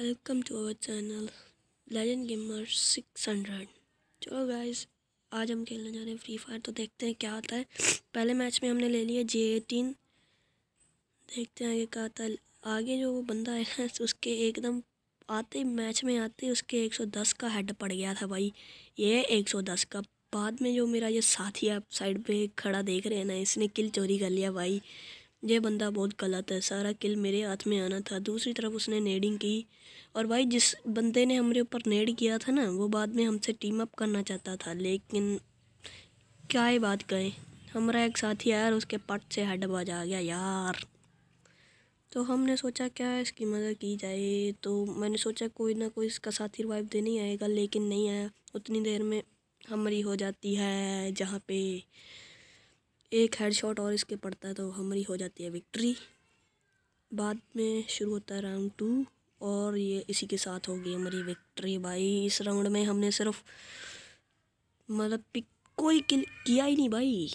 welcome to our channel legend gamer six hundred चलो guys आज हम खेलने जा रहे हैं फ्री फायर तो देखते हैं क्या आता है पहले मैच में हमने ले लिया जे एटीन देखते हैं आगे क्या आता है आगे जो वो बंदा है उसके एकदम आते मैच में आते उसके एक सौ दस का हेड पड़ गया था भाई ये एक सौ दस का बाद में जो मेरा ये साथी आप साइड पर खड़ा देख रहे हैं ना इसने किल चोरी कर लिया भाई ये बंदा बहुत गलत है सारा किल मेरे हाथ में आना था दूसरी तरफ उसने नेडिंग की और भाई जिस बंदे ने हमारे ऊपर नेड किया था ना वो बाद में हमसे टीम अप करना चाहता था लेकिन क्या ही बात कहें हमारा एक साथी आया और उसके पट से हेड बजा आ गया यार तो हमने सोचा क्या इसकी मदद की जाए तो मैंने सोचा कोई ना कोई इसका साथी रिवाइव देने आएगा लेकिन नहीं आया उतनी देर में हमारी हो जाती है जहाँ पे एक हेडशॉट और इसके पड़ता है तो हमारी हो जाती है विक्ट्री बाद में शुरू होता है राउंड टू और ये इसी के साथ होगी हमारी विक्ट्री भाई इस राउंड में हमने सिर्फ मतलब पिक कोई किल किया ही नहीं भाई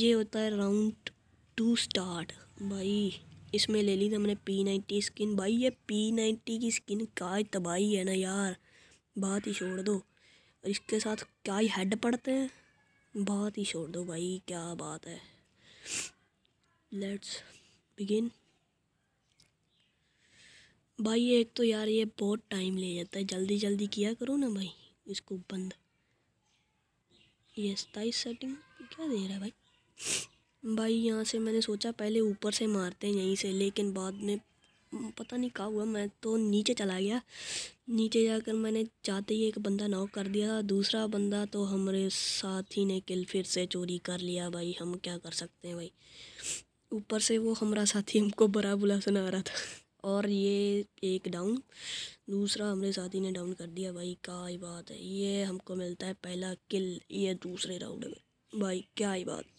ये होता है राउंड टू स्टार्ट भाई इसमें ले ली थी हमने पी नाइन्टी स्किन भाई ये पी नाइन्टी की स्किन का तबाही है ना यार बात ही छोड़ दो और इसके साथ क्या ही हेड पड़ते हैं बात ही छोड़ दो भाई क्या बात है लेट्स बिगिन भाई एक तो यार ये बहुत टाइम ले जाता है जल्दी जल्दी किया करो ना भाई इसको बंद ये स्थाई सेटिंग क्या दे रहा है भाई भाई यहाँ से मैंने सोचा पहले ऊपर से मारते हैं यहीं से लेकिन बाद में हम्म, पता नहीं कहा हुआ मैं तो नीचे चला गया नीचे जाकर मैंने जाते ही एक बंदा नॉक कर दिया दूसरा बंदा तो हमारे साथी ने किल फिर से चोरी कर लिया भाई हम क्या कर सकते हैं भाई ऊपर से वो हमारा साथी हमको बड़ा बुला सुना रहा था और ये एक डाउन दूसरा हमारे साथी ने डाउन कर दिया भाई क्या ही बात है ये हमको मिलता है पहला किल ये दूसरे राउंड में भाई क्या ही बात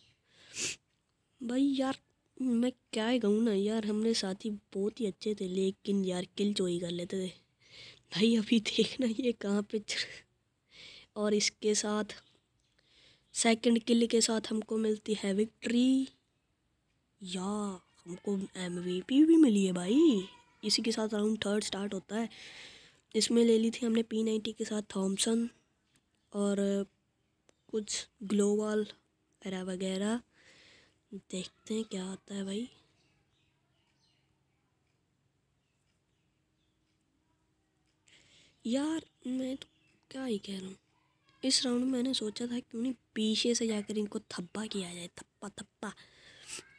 भाई यार मैं क्या ही कहूँ ना यार हमने साथी बहुत ही अच्छे थे लेकिन यार किल चोरी कर लेते थे भाई अभी देखना ये कहाँ पे और इसके साथ सेकंड किल के साथ हमको मिलती है विक्ट्री या हमको एम भी मिली है भाई इसी के साथ राउंड थर्ड स्टार्ट होता है इसमें ले ली थी हमने पी नाइन्टी के साथ थॉमसन और कुछ ग्लोवाल वगैरह वगैरह देखते हैं क्या आता है भाई यार मैं तो क्या ही कह रहा हूँ इस राउंड में मैंने सोचा था क्यों नहीं पीछे से जाकर इनको थप्पा किया जाए थप्पा थप्पा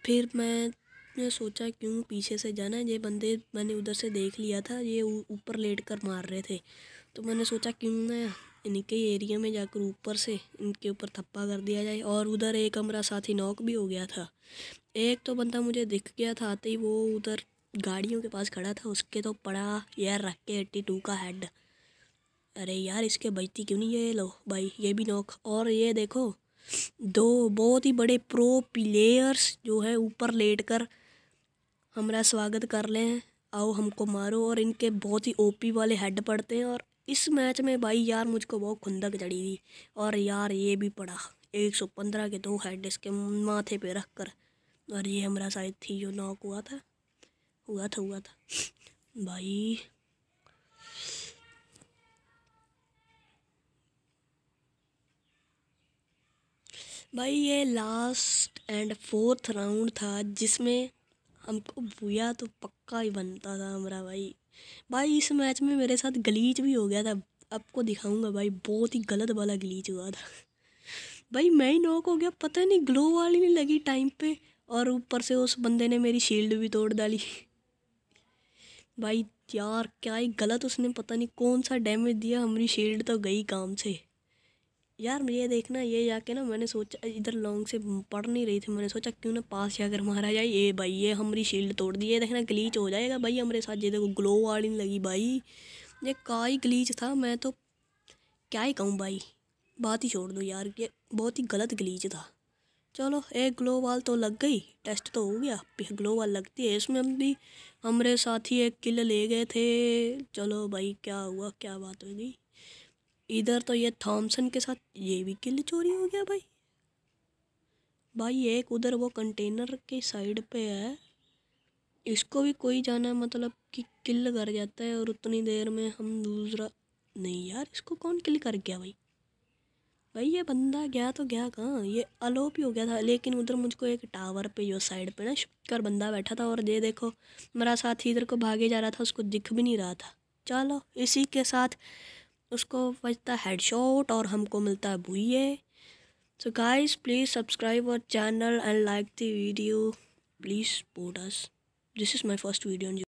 फिर मैंने सोचा क्यों पीछे से जाना ये बंदे मैंने उधर से देख लिया था ये ऊपर लेट कर मार रहे थे तो मैंने सोचा क्यों ना इनके एरिया में जाकर ऊपर से इनके ऊपर थप्पा कर दिया जाए और उधर एक हमारा साथी नॉक भी हो गया था एक तो बंदा मुझे दिख गया था आते ही वो उधर गाड़ियों के पास खड़ा था उसके तो पड़ा यार रख के एट्टी टू का हेड अरे यार इसके बजती क्यों नहीं ये लो भाई ये भी नॉक और ये देखो दो बहुत ही बड़े प्रो प्लेयर्स जो है ऊपर लेट कर हमारा स्वागत कर लें आओ हमको मारो और इनके बहुत ही ओपी वाले हेड पड़ते हैं और इस मैच में भाई यार मुझको बहुत खुंदक जड़ी थी और यार ये भी पड़ा 115 के दो हेड इसके माथे पे रख कर और ये हमारा शायद थी जो नॉक हुआ था हुआ था हुआ था भाई भाई ये लास्ट एंड फोर्थ राउंड था जिसमें हमको भूया तो पक्का ही बनता था हमारा भाई भाई इस मैच में मेरे साथ गलीच भी हो गया था आपको दिखाऊंगा भाई बहुत ही गलत वाला गलीच हुआ था भाई मैं ही नॉक हो गया पता नहीं ग्लो वाली नहीं लगी टाइम पे और ऊपर से उस बंदे ने मेरी शील्ड भी तोड़ डाली भाई यार क्या ही गलत उसने पता नहीं कौन सा डैमेज दिया हमारी शील्ड तो गई काम से यार मुझे देखना ये जाके ना मैंने सोचा इधर लॉन्ग से पढ़ नहीं रही थी मैंने सोचा क्यों ना पास जाकर मारा जाए ये भाई ये हमारी शील्ड तोड़ दी ये देखना ग्लीच हो जाएगा भाई हमारे साथ ये देखो ग्लो वाली लगी भाई ये का ही ग्लीच था मैं तो क्या ही कहूँ भाई बात ही छोड़ दो यार ये बहुत ही गलत ग्लीच था चलो एक ग्लो वाल तो लग गई टेस्ट तो हो गया ग्लो वाल लगती है इसमें हम भी हमारे ही एक किल ले गए थे चलो भाई क्या हुआ क्या बात हो गई इधर तो ये थॉमसन के साथ ये भी किल चोरी हो गया भाई भाई एक उधर वो कंटेनर के साइड पे है इसको भी कोई जाना मतलब कि किल कर जाता है और उतनी देर में हम दूसरा नहीं यार इसको कौन किल कर गया भाई भाई ये बंदा गया तो गया कहाँ ये अलोप ही हो गया था लेकिन उधर मुझको एक टावर पे जो साइड पे ना कर बंदा बैठा था और ये देखो मेरा साथी इधर को भागे जा रहा था उसको दिख भी नहीं रहा था चलो इसी के साथ उसको बचता है शॉट और हमको मिलता है भूये so guys please subscribe our channel and like the video please बोडस this is my first video